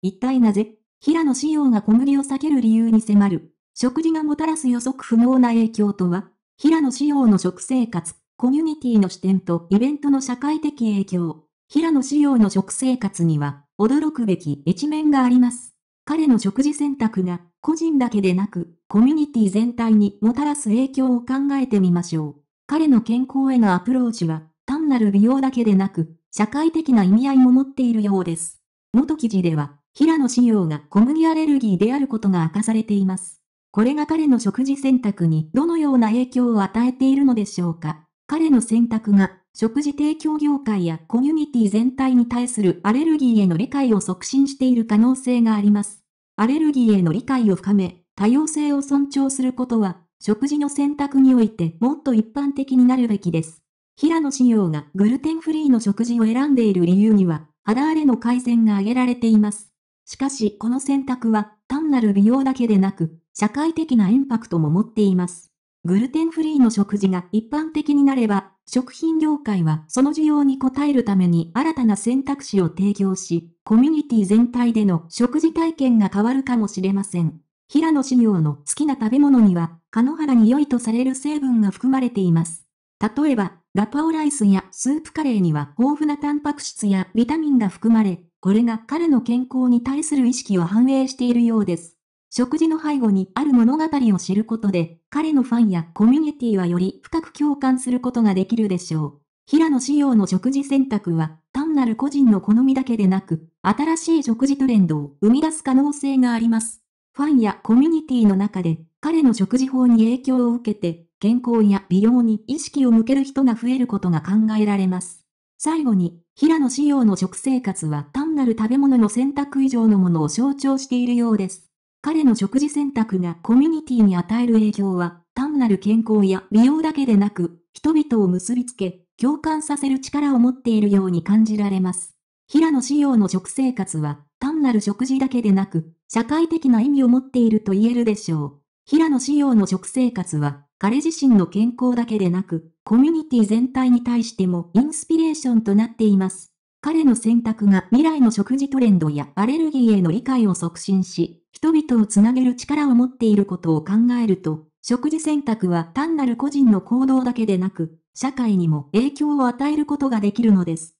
一体なぜ、平野仕様が小麦を避ける理由に迫る、食事がもたらす予測不能な影響とは、平野仕様の食生活、コミュニティの視点とイベントの社会的影響。平野仕様の食生活には、驚くべき一面があります。彼の食事選択が、個人だけでなく、コミュニティ全体にもたらす影響を考えてみましょう。彼の健康へのアプローチは、単なる美容だけでなく、社会的な意味合いも持っているようです。元記事では、平野紫耀が小麦アレルギーであることが明かされています。これが彼の食事選択にどのような影響を与えているのでしょうか。彼の選択が食事提供業界やコミュニティ全体に対するアレルギーへの理解を促進している可能性があります。アレルギーへの理解を深め、多様性を尊重することは、食事の選択においてもっと一般的になるべきです。平野紫耀がグルテンフリーの食事を選んでいる理由には、肌荒れの改善が挙げられています。しかしこの選択は単なる美容だけでなく、社会的なインパクトも持っています。グルテンフリーの食事が一般的になれば、食品業界はその需要に応えるために新たな選択肢を提供し、コミュニティ全体での食事体験が変わるかもしれません。平野紫耀の好きな食べ物には、カノハラに良いとされる成分が含まれています。例えば、ガパオライスやスープカレーには豊富なタンパク質やビタミンが含まれ、これが彼の健康に対する意識を反映しているようです。食事の背後にある物語を知ることで、彼のファンやコミュニティはより深く共感することができるでしょう。平野仕様の食事選択は、単なる個人の好みだけでなく、新しい食事トレンドを生み出す可能性があります。ファンやコミュニティの中で、彼の食事法に影響を受けて、健康や美容に意識を向ける人が増えることが考えられます。最後に、平野仕様の食生活は単なる食べ物の選択以上のものを象徴しているようです。彼の食事選択がコミュニティに与える影響は、単なる健康や美容だけでなく、人々を結びつけ、共感させる力を持っているように感じられます。平野仕様の食生活は、単なる食事だけでなく、社会的な意味を持っていると言えるでしょう。平野仕様の食生活は、彼自身の健康だけでなく、コミュニティ全体に対してもインスピレーションとなっています。彼の選択が未来の食事トレンドやアレルギーへの理解を促進し、人々をつなげる力を持っていることを考えると、食事選択は単なる個人の行動だけでなく、社会にも影響を与えることができるのです。